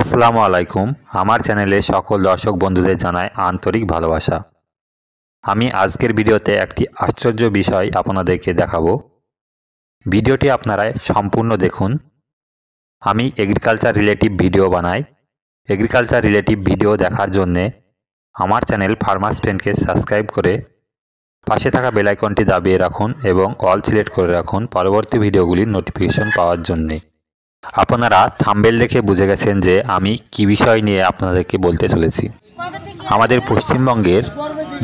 আসসালামু আলাইকুম আমার চ্যানেলে সকল দর্শক বন্ধুদের জানাই আন্তরিক ভালোবাসা আমি আজকের ভিডিওতে একটি আশ্চর্য বিষয় আপনাদেরকে দেখাবো ভিডিওটি আপনারা সম্পূর্ণ দেখুন আমি এগ্রিকালচার রিলেটিভ ভিডিও বানাই এগ্রিকালচার রিলেটিভ ভিডিও দেখার জন্যে আমার চ্যানেল ফার্মাস ফ্রেন্ডকে সাবস্ক্রাইব করে পাশে থাকা বেলাইকনটি দাবিয়ে রাখুন এবং অল সিলেক্ট করে রাখুন পরবর্তী ভিডিওগুলির নোটিফিকেশন পাওয়ার জন্যে আপনারা থাম্বেল দেখে বুঝে গেছেন যে আমি কি বিষয় নিয়ে আপনাদেরকে বলতে চলেছি আমাদের পশ্চিমবঙ্গের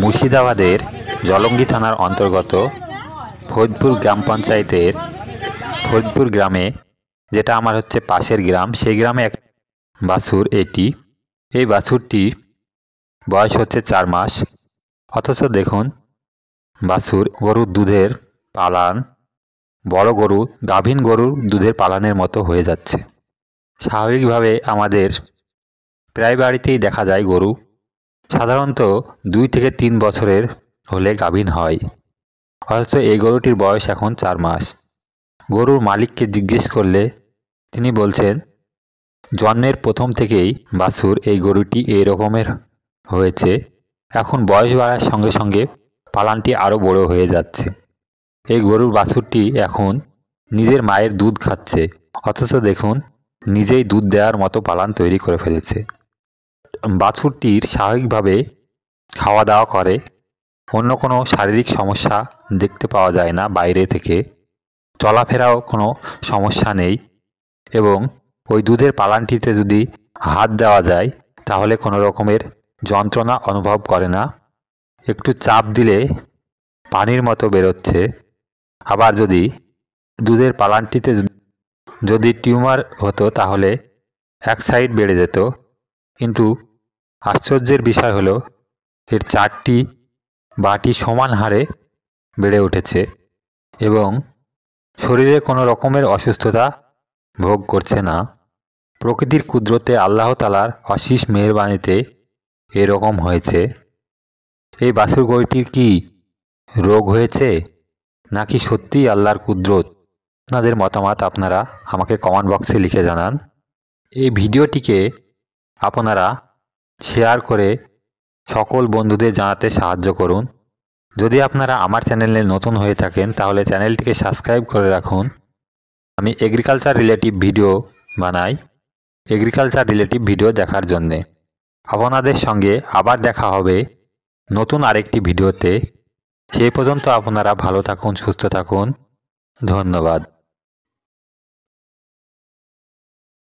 মুর্শিদাবাদের জলঙ্গি থানার অন্তর্গত ফৈদপুর গ্রাম পঞ্চায়েতের ফৈদপুর গ্রামে যেটা আমার হচ্ছে পাশের গ্রাম সেই গ্রামে এক বাছুর এটি এই বাছুরটি বয়স হচ্ছে চার মাস অথচ দেখুন বাছুর গরুর দুধের পালান বড় গরু গাভীন গরুর দুধের পালানের মতো হয়ে যাচ্ছে স্বাভাবিকভাবে আমাদের প্রায় বাড়িতেই দেখা যায় গরু সাধারণত দুই থেকে তিন বছরের হলে গাভীন হয় অথচ এই গরুটির বয়স এখন চার মাস গরুর মালিককে জিজ্ঞেস করলে তিনি বলছেন জন্মের প্রথম থেকেই বাছুর এই গরুটি এই রকমের হয়েছে এখন বয়স বাড়ার সঙ্গে সঙ্গে পালানটি আরও বড় হয়ে যাচ্ছে এই গরুর বাছুরটি এখন নিজের মায়ের দুধ খাচ্ছে অথচ দেখুন নিজেই দুধ দেওয়ার মতো পালান তৈরি করে ফেলেছে বাছুরটির স্বাভাবিকভাবে খাওয়া দাওয়া করে অন্য কোনো শারীরিক সমস্যা দেখতে পাওয়া যায় না বাইরে থেকে চলাফেরাও কোনো সমস্যা নেই এবং ওই দুধের পালানটিতে যদি হাত দেওয়া যায় তাহলে কোনো রকমের যন্ত্রণা অনুভব করে না একটু চাপ দিলে পানির মতো বেরোচ্ছে আবার যদি দুধের পালানটিতে যদি টিউমার হতো তাহলে এক সাইড বেড়ে যেত কিন্তু আশ্চর্যের বিষয় হলো এর চারটি বাটি সমান হারে বেড়ে উঠেছে এবং শরীরে কোনো রকমের অসুস্থতা ভোগ করছে না প্রকৃতির কুদরতে আল্লাহ তালার অশিস মেহরবাণীতে এরকম হয়েছে এই বাছুর গরুটির কি রোগ হয়েছে নাকি সত্যিই আল্লাহর কুদরত আপনাদের মতামত আপনারা আমাকে কমেন্ট বক্সে লিখে জানান এই ভিডিওটিকে আপনারা শেয়ার করে সকল বন্ধুদের জানাতে সাহায্য করুন যদি আপনারা আমার চ্যানেলে নতুন হয়ে থাকেন তাহলে চ্যানেলটিকে সাবস্ক্রাইব করে রাখুন আমি এগ্রিকালচার রিলেটিভ ভিডিও বানাই এগ্রিকালচার রিলেটিভ ভিডিও দেখার জন্যে আপনাদের সঙ্গে আবার দেখা হবে নতুন আরেকটি ভিডিওতে সেই পর্যন্ত আপনারা ভালো থাকুন সুস্থ থাকুন ধন্যবাদ